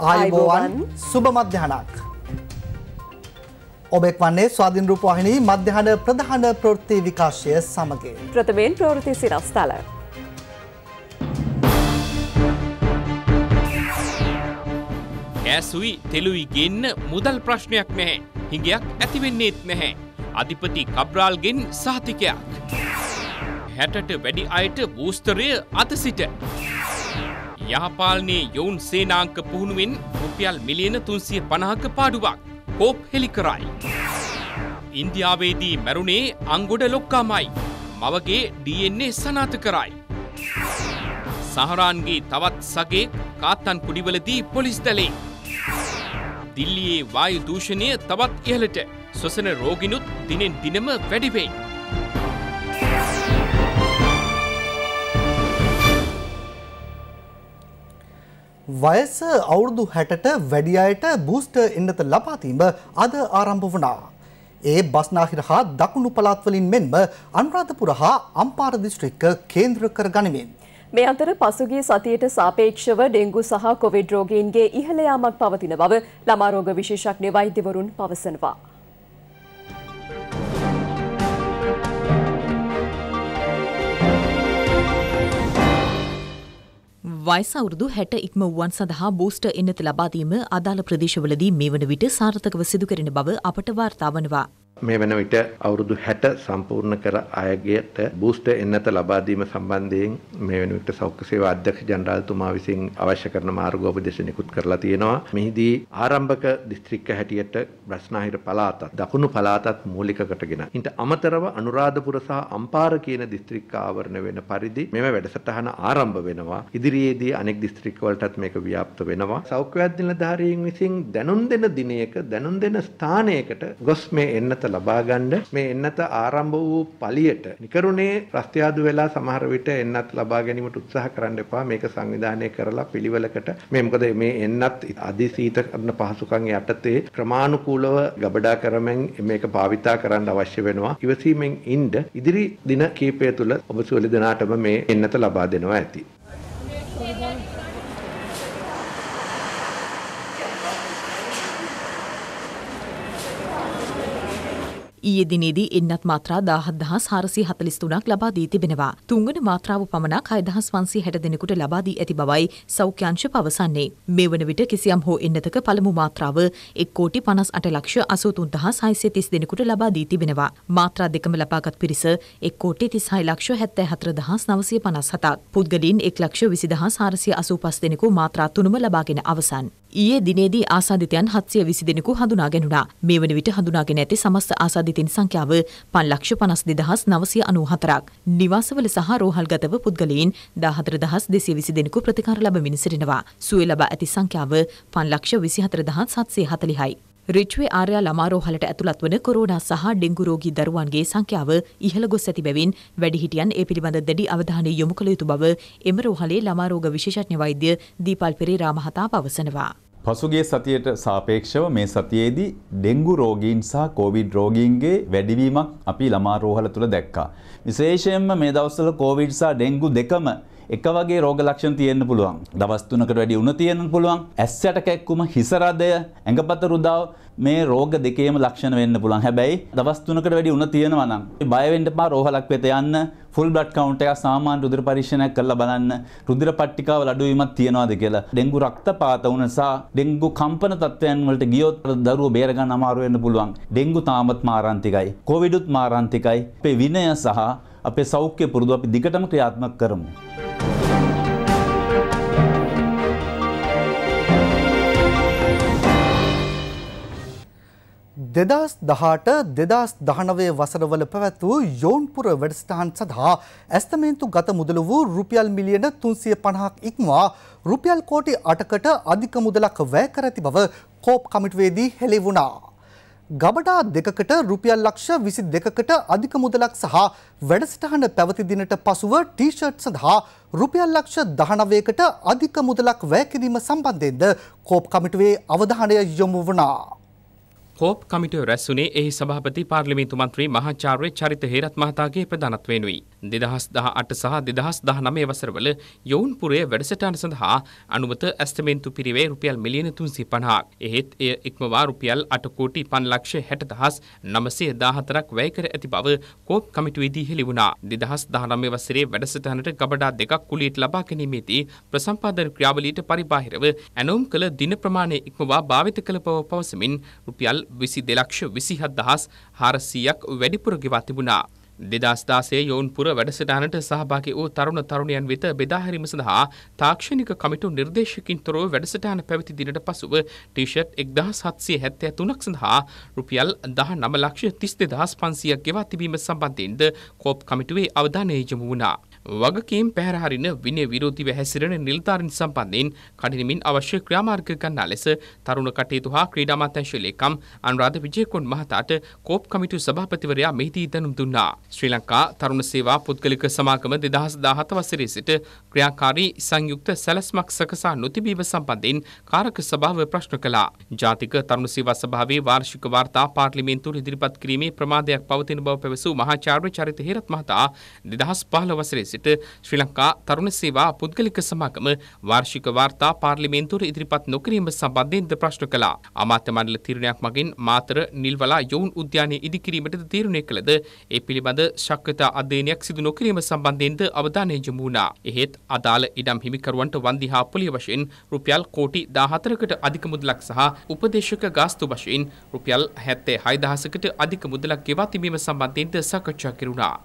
ආයුබෝවන් සුබ මධ්‍යහනක්. ඔබෙක් වන්නේ ස්වාධීන් රූප වාහිනී මධ්‍යහන ප්‍රධාන ප්‍රවෘත්ති විකාශය සමග. ප්‍රථමයෙන් ප්‍රවෘත්ති සිරස්තල. ඇසුයි තෙලුයි ගෙන්න මුදල් ප්‍රශ්නයක් නැහැ. හිඟයක් ඇතිවෙන්නේත් නැහැ. අධිපති කබ්‍රාල්ගෙන් සාතිකයක්. හැටට වැඩි අයට බූස්තරය අත සිට. යහපාලනයේ යොවුන් සේනාංක පුහුණුවෙන් රුපියල් මිලියන තුන්සිය පණහක පාඩුවක් කෝප් හෙළි කරයි. ඉන්දියාවේදී මැරුණේ අංගොඩ ලොක්කාමයි. මවගේ DNA සනාත කරයි. සහරාන්ගේ තවත් සගේ කාත්තන් කුඩිවලදී පොලිස් දැලේ. දිල්ලියේ වායු දූෂණය තවත් ඉහළට ස්වසන රෝගිනුත් දිනෙන් දිනම වැඩිවෙයි. වයස අවුරුදු හැටට වැඩි අයට බූස්ට එන්නත ලබාතීම අද ආරම්භ වනා. ඒ බස්නාහිර හා දකුණු පළාත්වලින් මෙන්ම අනුරාධපුර හා අම්පාර දිස්ත්‍රික්ක කේන්ද්‍ර කර ගනිමින්. මේ අතර පසුගිය සතියට සාපේක්ෂව ඩෙංගු සහ කොවිඩ් රෝගීන්ගේ ඉහළ යාමක් පවතින බව ළමා රෝග විශේෂඥ වෛද්‍යවරුන් පවසනවා. වයස අවුරුදු 60 ඉක්ම වූවන් සඳහා බූස්ටර් එන්නත ලබා දීම අදාළ ප්‍රදේශවලදී මේ වන විට සාර්ථකව සිදු කරන බව අපට වාර්තා වනවා. මේ වන විට අවුරුදු 60 සම්පූර්ණ කර අයගේට බූස්ටර් එන්නත ලබා දීම සම්බන්ධයෙන් මේ වන විට සෞඛ්‍ය සේවා අධ්‍යක්ෂ ජනරාල්තුමා විසින් අවශ්‍ය කරන මාර්ගෝපදේශ නිකුත් කරලා තියෙනවා. මෙහිදී ආරම්භක දිස්ත්‍රික්ක හැටියට බ්‍රස්නාහිර පළාතත් දකුණු පළාතත් මූලික කොටගෙන ඊට අමතරව අනුරාධපුර සහ අම්පාර කියන දිස්ත්‍රික්ක ආවරණ වෙන පරිදි මෙම වැඩසටහන ආරම්භ වෙනවා. ඉදිරියේදී අනෙක් දිස්ත්‍රික්ක වලටත් මේක ව්‍යාප්ත වෙනවා. සෞඛ්‍ය අධ්‍යක්ෂ නිලධාරීන් විසින් දැනුම් දෙන දිනයක දැනුම් දෙන ස්ථානයකට ගොස් මේ එන්නත ලබා ගන්න මේ එන්නත ආරම්භ වූ පලියට නිකරුණේ ප්‍රස්තියාදු වෙලා සමහර විට එන්නත් ලබා ගැනීමට උත්සාහ කරන්න එපා මේක සංවිධානය කරලා පිළිවෙලකට මේ මොකද මේ එන්නත් අධිසීත කරන පහසුකම් යටතේ ක්‍රමානුකූලව ගබඩා කරමින් මේක භාවිතා කරන්න අවශ්‍ය වෙනවා ඉවසීමෙන් ඉන්න ඉදිරි දින කීපය තුළ ඔබ සියලු දෙනාටම මේ එන්නත ලබා දෙනවා ඇති ඊයේ දිනේදී එන්නත් මාත්‍රා 17443ක් ලබා දී තිබෙනවා. තුන්වන මාත්‍රාව පමණක් 6560 දෙනෙකුට ලබා දී ඇති බවයි සෞඛ්‍යාංශ පවසන්නේ. මේ වන විට කිසියම් හෝ එන්නතක පළමු මාත්‍රාව 1.58 ලක්ෂ 83630 දෙනෙකුට ලබා දී තිබෙනවා. මාත්‍රා දෙකම ලබාගත් පිරිස 1.36 ලක්ෂ 77957ක්. පුද්ගලයන් 1 ලක්ෂ 20485 දෙනෙකු මාත්‍රා තුනම ලබාගෙන අවසන්. ඊයේ දිනේදී ආසාධිතයන් 720 දෙනෙකු හඳුනා ගැනුණා. මේ වන විට හඳුනාගෙන ඇති සමස්ත ආසාධිතින් සංඛ්‍යාව 5,52,994ක්. නිවාසවල සහ රෝහල්ගතව පුද්ගලයන් 14,220 දෙනෙකු ප්‍රතිකාර ලැබමින් සිටිනවා. සුවය ලබා ඇති සංඛ්‍යාව 5,24,740යි. රිච්වේ ආර්යා ළමා රෝහලට ඇතුළත් වන කොරෝනා සහ ඩෙංගු රෝගී දරුවන්ගේ සංඛ්‍යාව ඉහළ ගොස් ඇති බැවින් වැඩිහිටියන් ඒ පිළිබඳ දැඩි අවධානය යොමු කළ යුතු බව එම රෝහලේ ළමා රෝග විශේෂඥ වෛද්‍ය දීපල් පෙරේරා මහතා පවසනවා. පසුගේ සතියට සාපේක්ෂව මේ සතියේදී ඩෙංගු රෝගීන් සහ කෝවිඩ් රෝගීන්ගේ වැඩිවීමක් අපි ළමා රෝහල තුළ දැක්කා. විශේෂයෙන්ම මේ දවස්වල කෝවිඩ් සහ ඩෙංගු දෙකම එක වගේ රෝග ලක්ෂණ තියෙන්න පුළුවන්. දවස් 3කට වැඩි උණ තියෙන්න පුළුවන්. ඇස්සට කැක්කුම, හිස රදය, ඇඟපත රුදාව මේ රෝග දෙකේම ලක්ෂණ වෙන්න පුළුවන්. හැබැයි දවස් 3කට වැඩි උණ තියෙනවා නම් බය වෙන්න එපා රෝහලක් වෙත යන්න. ෆුල් බ්ලඩ් කවුන්ට් එක සාමාන්‍ය රුධිර පරීක්ෂණයක් කරලා බලන්න. රුධිර පට්ටිකාව අඩු වීමක් තියනවාද කියලා. ඩෙන්ගු රක්තපාත වුණ නිසා ඩෙන්ගු කම්පන තත්ත්වයන් වලට ගියොත් දරුවෝ බේර ගන්න අමාරු වෙන්න පුළුවන්. ඩෙන්ගු තාමත් මාරාන්තිකයි. කොවිඩුත් මාරාන්තිකයි. අපේ විනය සහ අපේ සෞඛ්‍ය පුරුදු අපි දිගටම ක්‍රියාත්මක කරමු. දෙදස් දහට දෙදස් දහනවේ වසරවල පැවැත් වූ යෝන්පුර වැඩස්ටහන් සඳහා ඇස්තමේන්තු ගත මුදල වූ රුපියල් මිලියන තුන්සිය පණහක් ඉක්මවා රුපියල් කෝටි අටකට අධික මුදලක් වැය කර ඇති බව කෝප් කමිටුවේදී හෙළි වුණා. ගබඩා දෙකකට රුපියල් ලක්ෂ විසි දෙකකට අධික මුදලක් සහ වැඩසටහන පැවති දිනට පසුව ටීෂර්ට් සඳහා රුපියල් ලක්ෂ දහනවයකට අධික මුදලක් වැය කිරීම සම්බන්ධයෙන්ද කෝප් කමිටුවේ අවධානය යොමු වුණා. කෝප් කමිටුව රැස්වුනේ එහි සභාපති පාර්ලිමේන්තු මන්ත්‍රී මහාචාර්ය චරිත හේරත් මහතාගේ ප්‍රධානත්වයෙනුයි. 2018 සහ 2019 වසරවල යෝවුන්පුරයේ වැඩසටහන සඳහා අනුමත ඇස්තමේන්තු පිරිවේ රුපියල් මිලියන 350ක්. එහෙත් එය ඉක්මවා රුපියල් 8 කෝටි 5 ලක්ෂ 60000 914ක් වැය කර ඇති බව කෝප් කමිටුවේදී හෙළි වුණා. 2019 වසරේ වැඩසටහනට ගබඩා දෙකක් කුලියට ලබා ගැනීමේදී ප්‍රසම්පාදන ක්‍රියාවලියට පරිබාහිරව ඇනවුම් කළ දින ප්‍රමාණය ඉක්මවා භාවිත කළ බව පවසමින් රුපියල් විසි දෙලක්ෂ විසිහත් දහස් හාරසීයක් වැඩිපුර ගෙවා තිබුණා. දෙදස්දාසේ යෝන්පුර වැඩසටානට සහභාගි වූ තරුණ තරුණයන් වෙත බෙදාහැරීම සඳහා තාක්ෂණික කමිටු නිර්දේශකින් තොරව වැඩසටාන පැවති දිනට පසුව ටීෂට් එක්දහස් හත්සිය හැත්තෑ තුනක් සඳහා රුපියල් දහ නමලක්ෂ තිස් දෙදහස් පන්සියක් ගෙවා තිබීම සම්බන්ධයෙන්ද කෝප් කමිටුවේ අවධානය යොමු වුණා. වගකීම් පැහැරහරින විනය විරෝධීව හැසිරෙන නිලධාරීන් සම්බන්ධයෙන් කඩිනමින් අවශ්‍ය ක්‍රියාමාර්ග ගන්නා ලෙස තරුණ කටයුතු හා ක්‍රීඩා අමාත්‍යාංශ ලේකම් අනුරාධ විජේකොන් මහතාට කෝප් කමිටු සභාපතිවරයා මෙහිදී දැනුම් දුන්නා. ශ්‍රී ලංකා තරුණ ಸೇವಾ පුද්ගලික සමාගම 2017 වසරේ සිට ක්‍රියාකාරී සංයුක්ත සැලැස්මක් සකසා නොතිබීම සම්බන්ධයෙන් කාරක සභාව ප්‍රශ්න කළා. ජාතික තරුණ සේවා සභාවේ වාර්ෂික වාර්තා පාර්ලිමේන්තුවට ඉදිරිපත් කිරීමේ ප්‍රමාදයක් පවතින බව පැවසූ මහාචාර්ය චරිත හේරත් මහතා 2015 වසරේ සිට ශ්‍රී ලංකා තරුණ සේවා පුද්ගලික සමාගම වාර්ෂික වාර්තා පාර්ලිමේන්තුවට ඉදිරිපත් නොකිරීම සම්බන්ධයෙන්ද ප්‍රශ්න කළා. අමාත්‍ය මණ්ඩල තීරණයක් මගින් මාතර නිල්වලා යොවුන් උද්‍යානය ඉදිකිරීමටද තීරණය කළද ඒ පිළිබඳ ශක්්‍යතා අධ්‍යයනයක් සිදු නොකිරීම සම්බන්ධයෙන්ද අවධානය යොමු වුණා. එහෙත් අදාළ ඉඩම් හිමිකරුවන්ට වන්දි හා පොලිය වශයෙන් රුපියල් කෝටි 14කට අධික මුදලක් සහ උපදේශක ගාස්තු වශයෙන් රුපියල් 76000කට අධික මුදලක් ගෙවා තිබීම සම්බන්ධයෙන්ද සාකච්ඡා කෙරුණා.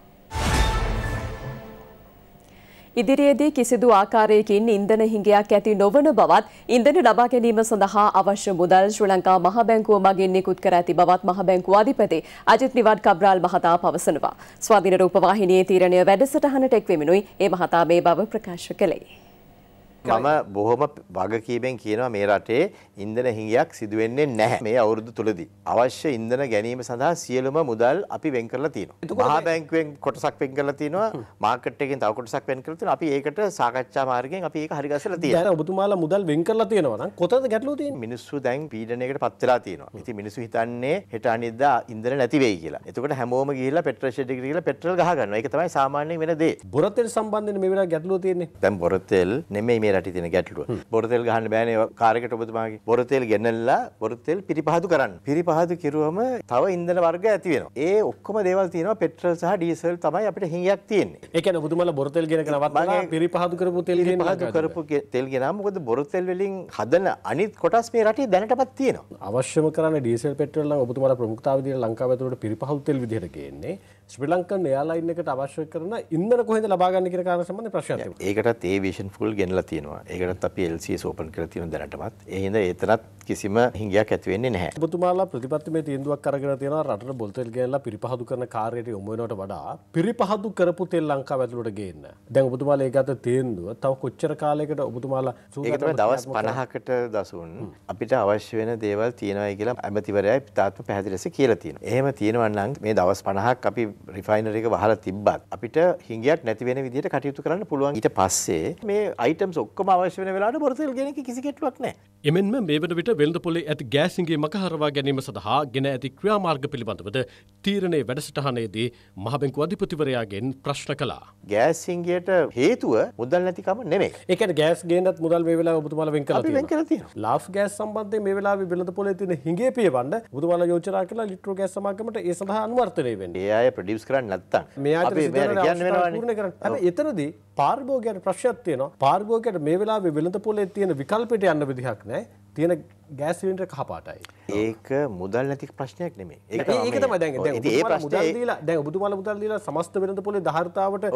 ඉදිරියේදී කිසිදු ආකාරයකින් ඉන්ධන හිඟයක් ඇති නොවන බවත් ඉන්ධන ලබා ගැනීම සඳහා අවශ්‍ය මුදල් ශ්‍රී ලංකා මහ බැංකුව මගින් නිකුත් කර ඇති බවත් මහ බැංකුව අධිපති අජිත් නිවාඩ් කබ්‍රාල් මහතා පවසනවා. ස්වාධීන රූපවාහිනියේ තීරණය වැඩසටහනට එක් වෙමිනුයි ඒ මහතා මේ බව ප්‍රකාශ කළේ. මම බොහොම වගකීමෙන් කියනවා මේ රටේ ඉන්ධන හිඟයක් සිදුවෙන්නේ නැහැ මේ අවුරුදු තුලදී. අවශ්‍ය ඉන්ධන ගැනීම සඳහා සියලුම මුදල් අපි වෙන් කරලා තියෙනවා. මහා බැංකුවෙන් කොටසක් වෙන් කරලා තියෙනවා. මාකට් එකෙන් තව කොටසක් වෙන් කරලා තියෙනවා. අපි ඒකට සාකච්ඡා මාර්ගයෙන් අපි ඒක හරිගස්සලා තියෙනවා. දැන් ඔබතුමාලා මුදල් වෙන් කරලා තියෙනවා නම් කොතනද ගැටලුව තියෙන්නේ? මිනිස්සු දැන් පීඩනයකට පත් වෙලා තියෙනවා. ඉතින් මිනිස්සු හිතන්නේ හෙට අනිද්දා ඉන්ධන නැති වෙයි කියලා. එතකොට හැමෝම ගිහිල්ලා පෙට්‍රල් ෂෙඩ් එකට ගිහිල්ලා පෙට්‍රල් ගහ ගන්නවා. ඒක තමයි සාමාන්‍යයෙන් වෙන දේ. බොරතෙල් සම්බන්ධයෙන් මේ වෙලාව ගැටලුව තියෙන්නේ. දැන් බොරතෙල් නෙමෙයි මේ රට තින ගැටලුව බොරතෙල් ගහන්න බෑන කාරකට ඔබතුමාගේ බොරතෙල් ගෙනල්ලා බොරතෙල් පිරිපහතු කරන්න පිරිපහතු කිරුවම තව ඉන්දන වර්ග ඇතිවෙන ඒ ඔක්කම දේවල් තියෙන පෙට්‍රල් සහ ඩීසල් තමයි අපට හිඟයක් තියන්නේ එකන පුතුමල බොරතෙල් ගෙන නවත් පිරිපහතු කරපු තෙල් පහතු කරපු තෙල් ගෙනම ොද බොරතෙල් වලින් හදන අනිත් කොටස් මේ රටේ දැනටපත් තියෙන අවශ්‍යම කරන්න ඩීසල් පෙට්‍රල්ල ඔබතුමල ප්‍රමුක්තාවදින ලංකාවතුට පිරිපහුතෙල් විදිරගන්නේ ශ්‍රී ලංකන් එයාලයින් එකට අවශ්‍ය කරන ඉන්දන කොහෙද ලබාගන්න කියන කාරණා සම්බන්ධ ප්‍රශ්නයක් තිබුණා. ඒකටත් ඒ විෂන් ෆුල් ගෙනලා තියෙනවා. ඒකටත් අපි LCS ඕපන් කරලා තියෙන දැනටමත්. ඒ හින්දා ඒතරත් කිසිම හිඟයක් ඇති වෙන්නේ නැහැ. ඔබතුමාලා ප්‍රතිපත්තිමේ තීන්දුවක් අරගෙන තියෙනවා රටට බොල් තෙල් ගෑනලා පිරිපහදු කරන කාර්යයට යොමු වෙනවට වඩා පිරිපහදු කරපු තෙල් ලංකාව ඇතුළට ගේන්න. දැන් ඔබතුමාලා ඒකට තීන්දුව තව කොච්චර කාලයකට ඔබතුමාලා ඒක තමයි දවස් 50කට දසුන් අපිට අවශ්‍ය වෙන දේවල් තියෙනවායි කියලා ඇමතිවරයා තාත්ම පැහැදිලිස කියලා තියෙනවා. එහෙම තියෙනවා නම් මේ දවස් 50ක් අපි රිෆයිනර එක වහලා තිබ්බත් අපිට හිඟයක් නැති වෙන විදිහට කටයුතු කරන්න පුළුවන් ඊට පස්සේ මේ අයිටම්ස් ඔක්කොම අවශ්‍ය වෙන වෙලාවට බොරතෙල් ගෙන එක කිසි කෙටුවක් නැහැ. එමෙන්ම මේ වන විට වෙළඳ පොලේ ඇති ගෑසින්ගේ මකහරවා ගැනීම සඳහා ගෙන ඇති ක්‍රියාමාර්ග පිළිබඳවද තීරණය වැඩසටහනේදී මහබැංකු අධිපතිවරයාගෙන් ප්‍රශ්න කළා. ගෑසින්ගේට හේතුව මුදල් නැතිකම නෙමෙයි. ඒකට ගෑස් ගේනත් මුදල් මේ වෙලාව ඔබතුමාලා වෙන් කරලා තියෙනවා. වෙන් කරලා තියෙනවා. ලාෆ් ගෑස් සම්බන්ධයෙන් මේ වෙලාවේ වෙළඳ පොලේ තියෙන හිඟේ පියවන්න ඔබතුමාලා යෝජනා කළා ලිට්‍රෝ ගෑස් සමාගමට ඒ සඳහා අනුවර්තනය වෙන්න. ඒ අය ප්‍රඩියස් කරන්න නැත්තම් මෙයාට එතනදී පාර්භෝගයට ප්‍රශ්යක් තියෙනවා පාර්භෝගයට මේ වෙලාවේ වෙළඳ පොලේ තියෙන විකල්පයට යන්න විදිහක් නැහැ තියෙන ගෑස් සිලින්ඩර් කහපාටයි ඒක මුදල් නැති ප්‍රශ්නයක් නෙමේ ඒක ඒක තමයි දැන් දැන් ඒ ප්‍රශ්නේ දැන් ඔබතුමාලා මුදල් දීලා සමස්ත වෙළඳ පොලේ ධාරිතාවට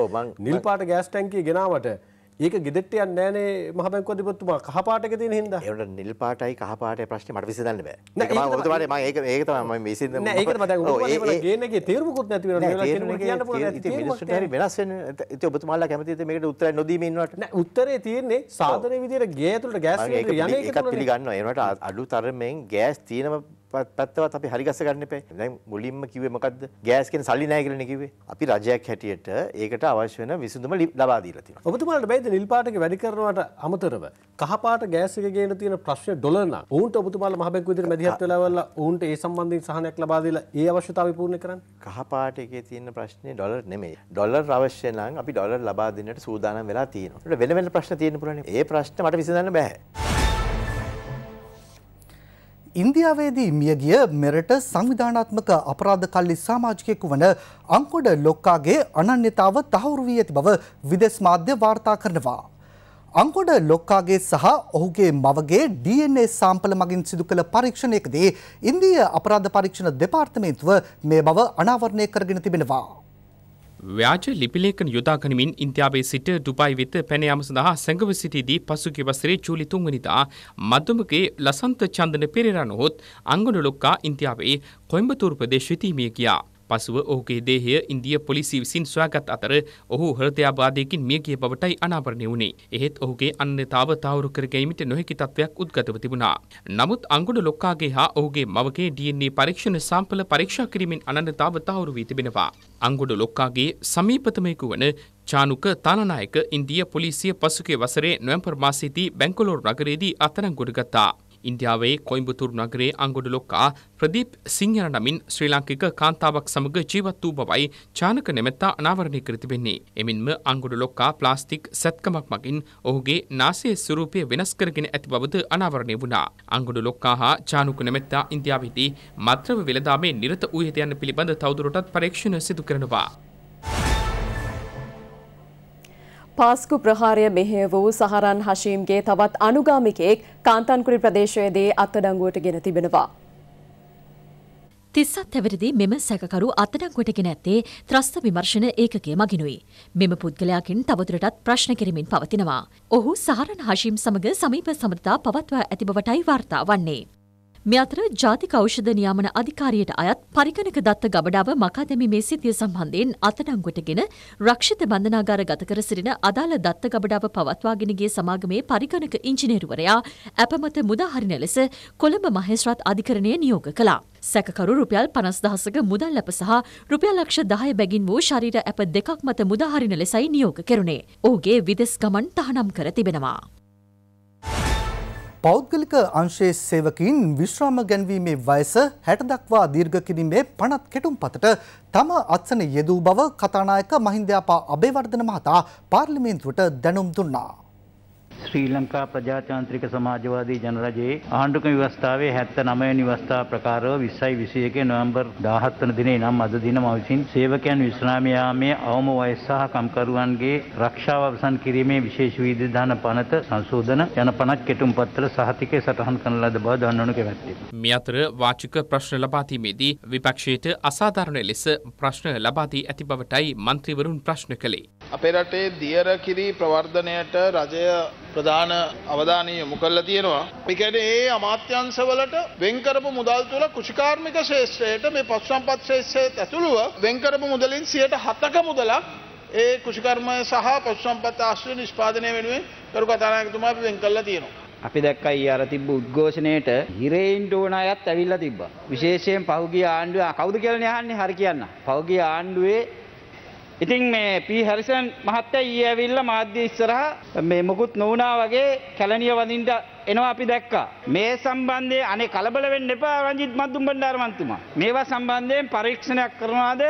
නිල් පාට ගෑස් ටැංකිය ගෙනාවට ඒක ගෙදෙට්ට යන්නේ නැහනේ මහ බැංකුව අධිපතිතුමා කහපාටක තියෙන හින්දා. ඒකට නිල් පාටයි කහපාටේ ප්‍රශ්නේ මට විසඳන්න බෑ. ඒක මම ඔබතුමාට මම ඒක ඒක තමයි මම විසඳන්න. නෑ ඒකට මම දැන් ඔබතුමාලා ගේන එකේ තේරුමකුත් නැති වෙනවා නේද කියන්න පුළුවන් නැති මිනිස්සුන්ට හරි වෙනස් වෙන්නේ. ඉතින් ඔබතුමාලා කැමතිද මේකට උත්තරයක් නොදීම ඉන්නවට? නෑ උත්තරේ තියෙන්නේ සාධනීය විදියට ගේ ඇතුළට ගෑස් සිලින්ඩර් යන්නේ ඒක තුනනේ. ඒක පිළිගන්නවා. ඒ වුණාට අඩු තරමෙන් ගෑස් තියෙනම පැත්තවත් අපි හරි ගස්ස ගන්න එපා. දැන් මුලින්ම කිව්වේ මොකද්ද? ගෑස් කියන සල්ලි නැහැ කියලානේ කිව්වේ. අපි රජයක් හැටියට ඒකට අවශ්‍ය වෙන විසඳුම ලබා දීලා තියෙනවා. ඔබතුමාලට බෑද නිල් පාටක වැඩි කරනවට අමතරව කහ පාට ගෑස් එක ගේන තියෙන ප්‍රශ්නේ ඩොලර් නම් ඔවුන්ට ඔබතුමාලා මහ බැංකුව විදිහට මැදිහත් වෙලා වල්ලා ඔවුන්ට ඒ සම්බන්ධයෙන් සහනයක් ලබා දීලා ඒ අවශ්‍යතාවය පූර්ණ කරන්න. කහ පාට එකේ තියෙන ප්‍රශ්නේ ඩොලර් නෙමෙයි. ඩොලර් අවශ්‍ය නම් අපි ඩොලර් ලබා දෙන්නට සූදානම් වෙලා තියෙනවා. වෙන වෙන ප්‍රශ්න තියෙන්න පුළුවන්. ඒ ප්‍රශ්න මට විසඳන්න බෑ. ඉන්දියාවේදී මියගිය මෙරට සංවිධානාත්මක අපරාධ කල්ලි සමාජිකයෙකු වන අංකොඩ ලොක්කාගේ අනන්‍යතාව තහවුරු වී ඇති බව විදෙස් මාධ්‍ය වාර්තා කරනවා. අංකොඩ ලොක්කාගේ සහ ඔහුගේ මවගේ DNA සාම්පල මගින් සිදු කළ පරීක්ෂණයකදී ඉන්දීය අපරාධ පරීක්ෂණ දෙපාර්තමේන්තුව මේ බව අනාවරණය කරගෙන තිබෙනවා. ව්‍යාජ ලිපිලේඛන යොදා ගනිමින් ඉන්දියාවේ සිට ඩුබායි වෙත පැන යාම සඳහා සැඟව සිටියේදී පසුගිය වසරේ ජූලි 3 වෙනිදා මධ්‍යමකේ ලසන්ත චන්දන පෙරේරා නොහොත් අංගනලොක්කා ඉන්දියාවේ කොයඹතූරු ප්‍රදේශ වෙතීමිය ගියා. පසුව ඔහුගේ දේහය ඉන්දිය පොලිසි විසින් සොයාගත් අතර ඔහු හෘදයාබාධයකින් මියගිය බවටයි අනාවරණය වුණේ. එහෙත් ඔහුගේ අන්‍යතාව තහවුරු කර ගැනීමට නොහැකි තත්වයක් උද්ගතව තිබුණා. නමුත් අංගුඩ ලොක්කාගේ හා ඔහුගේ මවගේ DNA පරීක්ෂණ සාම්පල පරීක්ෂා කිරීමෙන් අනන්‍යතාව තහවුරු වී තිබෙනවා. අංගුඩ ලොක්කාගේ සමීපතමයෙකු වන චානුක තානනායක ඉන්දිය පොලිසිය පසුගේ වසරේ නොවැම්පර් මාසයේදී බැංකොලොර නගරයේදී අත්අඩංගුවට ගත්තා. ඉන්දියාවේ කොයිඹතුරු නගරේ අංගොඩ ලොක්කා ප්‍රදීප් සිංහන නමින් ශ්‍රී ලාංකික කාන්තාවක් සමග ජීවත් වූ බවයි චානක නැමැත්තා අනාවරණය කර තිබෙන්නේ. එමින්ම අංගොඩ ලොක්කා ප්ලාස්ටික් සැත්කමක් මගින් ඔහුගේ නාසයේ ස්වරූපය වෙනස් කරගෙන ඇති බවද අනාවරණය වුණා. අංගොඩ ලොක්කා හා චානුක නැමැත්තා ඉන්දියාවේදී මත්‍රව වෙළඳාමේ නිරත වූ හිත යන පිළිබඳ තවදුරටත් පරීක්ෂණ සිදු කරනවා. පාස්කු ප්‍රහාරය මෙහය වූ සහරන් හශීම්ගේ තවත් අනුගාමිකයෙක් කාන්තන්කුරි ප්‍රදේශයේදී අත්තඩංගුවට ගෙන තිබෙනවා. තිස්සත් ඇවරදි මෙම සැකරු අත්තඩංගුවටගෙන ඇත්තේ ත්‍රස්ත විමර්ශණ ඒකගේ මගිනුයි. මෙම පුද්ගලයාකින් තවතුරටත් ප්‍රශ්න කෙරමින් පවතිනවා. ඔහු සහරන් හශීම් සමඟ සමීප සමතා පවත්වා ඇති බවටයි වාර්තා වන්නේ. මේ අතර ජාතික ඖෂධ නියාමන අධිකාරියට අයත් පරිකණක දත්ත ගබඩාව මකා දැමීමේ සිතිය සම්බන්ධයෙන් අත්අඩංගුවටගෙන රක්ෂිත බන්ධනාගාර ගත කර සිටින අදාළ දත්ත ගබඩාව පවත්වාගෙන ගිය සමාගමේ පරිකණක ඉංජිනේරුවරයා අපමත මුදාහරින ලෙස කොළඹ මහේස්ත්‍රාත් අධිකරණය නියෝග කළා. සැකකරු රුපියල් 50000ක මුදල් ලැබ සහ රුපියල් ලක්ෂ 10 බැගින් වූ ශරීර ඇප දෙකක් මත මුදාහරින ලෙසයි නියෝග කෙරුණේ. ඔහුගේ විදෙස් ගමන් තහනම් කර තිබෙනවා. පෞද්ගලික අංශයේ සේවකීන් විශ්‍රාම ගැන්වීමේ වයස 60 දක්වා දීර්ඝ කිරීමේ පනත් කෙටුම්පතට තම අත්සන යෙදූ බව කතානායක මහින්දයාපා අබේවර්ධන මහතා පාර්ලිමේන්තුවට දැනුම් දුන්නා. ශ්‍රී ලංකා ප්‍රජාතාන්ත්‍රික සමාජවාදී ජනරජයේ ආණ්ඩුක ව්‍යවස්ථාවේ හැත්ත නමයනි වස්ථා ප්‍රකාරව විස්සයි විසියක නොවම්බර් දාහත්වන දිනේ නම් අද දිනම විසින් සේවකයන් විශ්‍රාමයාමේ අවම වයස්සාහ කම්කරුවන්ගේ රක්ෂාව අවසන් කිරීමේ විශේෂ විධධාන පනත සංශෝධන යන පනත් කෙටුම් පත්තල සහතිකය සටහන් කන ලද බව දන්නනු කැවැත්තේ. මේ අතර වාචික ප්‍රශ්න ලබාතීමේදී විපක්ෂයට අසාධාරණ ලෙස ප්‍රශ්න ලබාදී ඇති බවටයි මන්ත්‍රීවරුන් ප්‍රශ්න කළේ. අපේ රටේ දියර කිරි ප්‍රවර්ධනයට රජය ප්‍රධාන අවධානය යොමු කරලා තියෙනවා. ඒ කියන්නේ ඒ අමාත්‍යංශවලට වෙන් කරපු මුදල් තුල කුෂිකාර්මික ශේෂ්ත්‍රයට මේ පසු සම්පත් ශේෂ්ත්‍රයට ඇතුළුව වෙන් කරපු මුදලින් 7%ක මුදලක් ඒ කුෂිකර්මය සහ පසු සම්පත් ආශ්‍රය නිෂ්පාදනය වෙනුවෙන් කරු කතානායකතුමා අපි වෙන් කරලා තියෙනවා. අපි දැක්කයි අර තිබ්බ උද්ඝෝෂණයට හිරේයින්ට ඕන අයත් ඇවිල්ලා තිබ්බා. විශේෂයෙන් පහුගිය ආණ්ඩුවේ කවුද කියලා අහන්නේ හරි කියන්න. පහුගිය ආණ්ඩුවේ ඉතින් මේ පී හැරිසන් මහත්තයා ඊයේ ඇවිල්ලා මාධ්‍ය ඉස්සරහා මේ මොකුත් නොවුනා වගේ කැලණිය වඳින්න එනවා අපි දැක්කා. මේ සම්බන්ධයෙන් අනේ කලබල වෙන්න එපා රංජිත් මද්දුම් බණ්ඩාරමන්තුමා. මේවා සම්බන්ධයෙන් පරීක්ෂණයක් කරනවාද?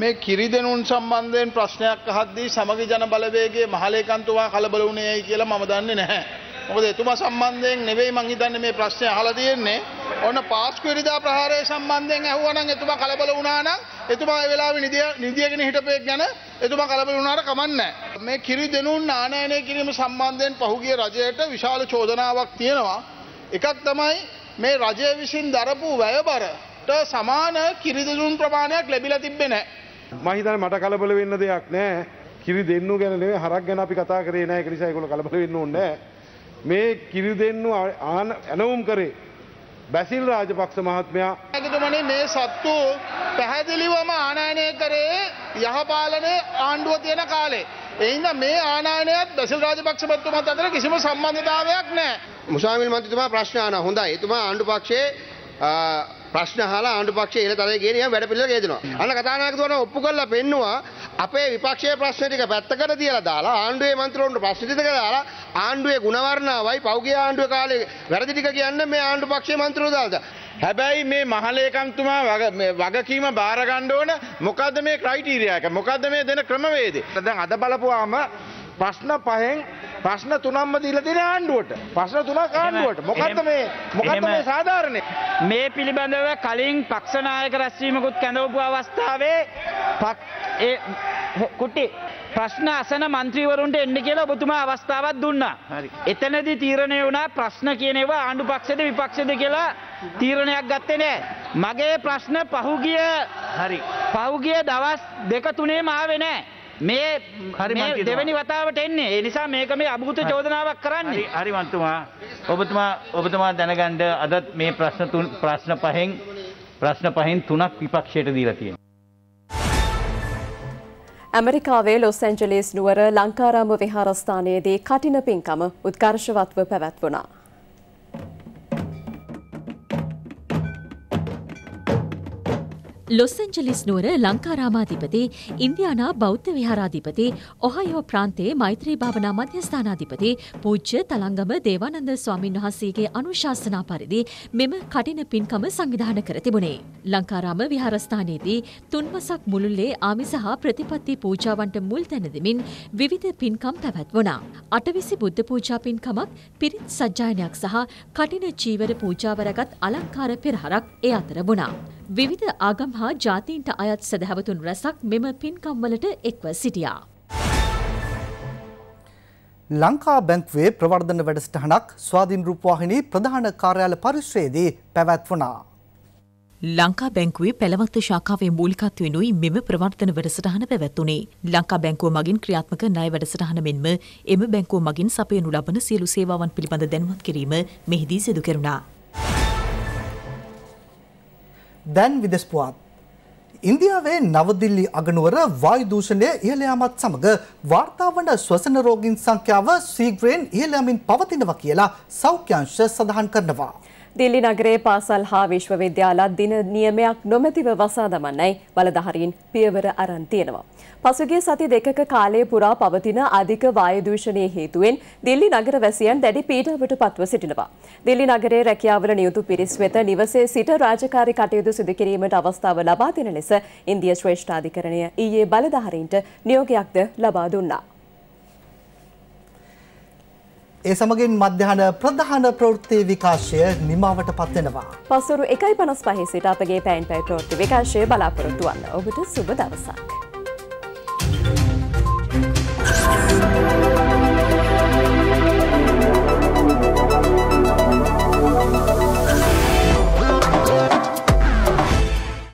මේ කිරිදෙනුන් සම්බන්ධයෙන් ප්‍රශ්නයක් අහද්දී සමගි ජන බලවේගයේ මහලේකන්තුමා කලබල වුණේ ඇයි කියලා මම දන්නේ නැහැ. මොකද එතුමා සම්බන්ධයෙන් නෙවෙයි මං හිතන්නේ මේ ප්‍රශ්නේ අහලා තියෙන්නේ. ඔන්න පාස්කුවරිදා ප්‍රහාරය සම්බන්ධයෙන් ඇහුවනම් එතුමා කලබල වුණා නම් එතුමා ඒ වෙලාවේ නිදිය නිදියගෙන හිටපෙක් ගැන එතුමා කලබල වුණාට කමන්නේ මේ කිරි දෙනුන් නානයනය කිරීම සම්බන්ධයෙන් පහුගිය රජයට විශාල චෝදනාවක් තියෙනවා එකක් තමයි මේ රජය විසින් දරපු වැයබරට සමාන කිරි දෙනුන් ප්‍රමාණයක් ලැබිලා තිබ්බේ නැහැ. මම හිතන්නේ මට කලබල වෙන්න දෙයක් නැහැ. කිරි දෙන්නු ගැන නෙවෙයි හරක් ගැන අපි කතා කරේ නැහැ. ඒක නිසා ඒගොල්ලෝ කලබල වෙන්න ඕනේ නැහැ. මේ කිරි දෙන්නු ආනවුම් කරේ බැසිල් රාජපක්ෂ මහත්මයා ඇතුමනේ මේ සත්තු පැහැදිලිවම ආනායනය කරේ යහපාලනය ආණ්ඩුව තියෙන කාලේ. එයින්ද මේ ආනායනයත් බැසිල් රාජපක්ෂමත්තුමත් අතර කිසිම සම්බන්ධතාවයක් නැහැ. මුසාවිල් මන්ත්‍රීතුමා ප්‍රශ්න අහනවා. හොඳයි. එතුමා ආණ්ඩු පක්ෂයේ ප්‍රශ්න අහලා ආණ්ඩු පක්ෂයේ ඉහළ තලයේ ගෙන යම් වැඩ පිළිවෙල ගෙදෙනවා. අන්න කතානායකතුමා ඔප්පු කරලා පෙන්නවා අපේ විපක්ෂයේ ප්‍රශ්න ටික පැත්තකට තියලා දාලා ආණ්ඩුවේ මන්ත්‍රවරුන්ට ප්‍රශ්න ටික දාලා ආණ්ඩුවේ ගුණවර්ණාවයි පෞගේ ආණ්ඩුවේ කාලේ වැරදි ටික කියන්නේ මේ ආණ්ඩු පක්ෂයේ මන්ත්‍රවරු දාලා. හැබැයි මේ මහලේකම්තුමා වගකීම බාර ගන්න ඕන මොකද්ද මේ ක්‍රයිටීරියා එක? මොකද්ද මේ දෙන ක්‍රමවේදය? දැන් අද බලපුවාම ප්‍රශ්න පහෙන් ප්‍රශ්න තුනම්ම දීලා තියෙන ආණ්ඩුවට. ප්‍රශ්න තුනක් ආණ්ඩුවට. මොකද්ද මේ මොකද්ද මේ සාධාරණේ? මේ පිළිබඳව කලින් පක්ෂ නායක රැස්වීමකුත් කැඳවපු අවස්ථාවේ ඒ කුටි ප්‍රශ්න අසන මන්ත්‍රීවරුන්ට එන්න කියලා ඔබතුමා අවස්ථාවක් දුන්නා. එතනදී තීරණය වුණා ප්‍රශ්න කියන ඒවා ආණ්ඩු පක්ෂද විපක්ෂද කියලා තීරණයක් ගත්තේ නෑ. මගේ ප්‍රශ්න පහුගිය හරි. පහුගිය දවස් දෙක තුනේම ආවේ නෑ. මේ දෙවැනි වතාවට එන්නේ ඒ නිසා මේක මේ අභූත චෝදනාවක් කරන්නේ. හරි මන්තුමා. ඔබතුමා ඔබතුමා දැනගන්න අදත් මේ ප්‍රශ්න තුන ප්‍රශ්න පහෙන් ප්‍රශ්න පහෙන් තුනක් විපක්ෂයට දීලා තියෙනවා. ඇමරිකාවේ ලොස් ඇන්ජලීස් නුවර ලංකාරාම විහාරස්ථානයේදී කටින පින්කම උත්කර්ෂවත්ව පැවැත්වුණා. ලොස් ඇන්ජලිස් නුවර ලංකාරාමාධිපති ඉන්දයානා බෞද්ධ විහාරාධිපති ඔහයෝ ප්‍රාන්තේ මෛත්‍රී භාවනා මධ්‍යස්ථානාධිපති පූජ්‍ය තලංගම දේවානන්ද ස්වාමීන් වහන්සේගේ අනුශාසනා පරිදි මෙම කටින පින්කම සංවිධාන කර තිබුණේ. ලංකාරාම විහාරස්ථානයේදී තුන්වසක් මුළුල්ලේ ආමිස හා ප්‍රතිපත්ති පූජාවන්ට මුල් තැනදමින් විවිධ පින්කම් පැවැත්වුණා. අටවිසි බුද්ධ පූජා පින්කමක් පිරිත් සජ්ජායනයක් සහ කටින චීවර පූජාවරගත් අලංකාර පෙරහරක් එ අතර වුණා. විවිධ ආගම් හා ජාතීන්ට අයත් සැදැහැවතුන් රැසක් මෙම පින්කම්වලට එක්ව සිටියා. ලංකා බැංක්වේ ප්‍රවර්ධන වැඩසටහනක් ස්වාධීන් රූපවාහිනී ප්‍රධාන කාර්යාල පරිශ්‍රයේදී පැවැත්වනා. ලංකා බැංකුවේ පැළවත්ත ශාකාවේ මූලිකත්වෙනුයි මෙම ප්‍රවර්තන වැඩසටහන පැවැත්වුණේ. ලංකා බැංකුව මගින් ක්‍රියාත්මක ණය වැඩසටහන මෙන්ම එම බැංකුව මගින් සපයනු ලබන සියලු සේවාවන් පිළිබඳ දැනුවත් කිරීම මෙහිදී සිදු කෙරුණා. දැන් විදෙස් පුවත්. ඉන්දියාවේ නවදිල්ලි අගනුවර වායු දූෂණය ඉහළ යාමත් සමග වාර්තා වන ස්වසන රෝගීන් සංඛ්‍යාව ශීඝ්‍රයෙන් ඉහළ යමින් පවතිනවා කියලා සෞඛ්‍ය අංශ සඳහන් කරනවා. දිල්ලි නගරයේ පාසල් හා විශ්වවිද්‍යාල දින නියමයක් නොමැතිව වසා දමන්නයි බලධාරීන් පියවර අරන් තියෙනවා. පසුගිය සති දෙකක කාලය පුරා පවතින අධික වායු දූෂණයේ හේතුවෙන් දිල්ලි නගරවැසියන් දැඩි පීඩාවට පත්ව සිටිනවා. දිල්ලි නගරයේ රැකියාවල නියුතු පිරිස් වෙත නිවසේ සිට රාජකාරී කටයුතු සිදු කිරීමට අවස්ථාව ලබා දෙන ලෙස ඉන්දියා ශ්‍රේෂ්ඨාධිකරණය ඊයේ බලධාරීන්ට නියෝගයක්ද ලබා දුන්නා. ඒ සමගින් මධ්‍යහන ප්‍රධාන ප්‍රෘත්තිය විකාශය නිමාවට පත්වෙනවා. පසුරු එකයි පනස් පහේ සිට අපගේ පැයින් පැයි ප්‍රෘත්ති විකාශය බලාපොරොත්තුවන්න ඔබට සුබ දවසක්.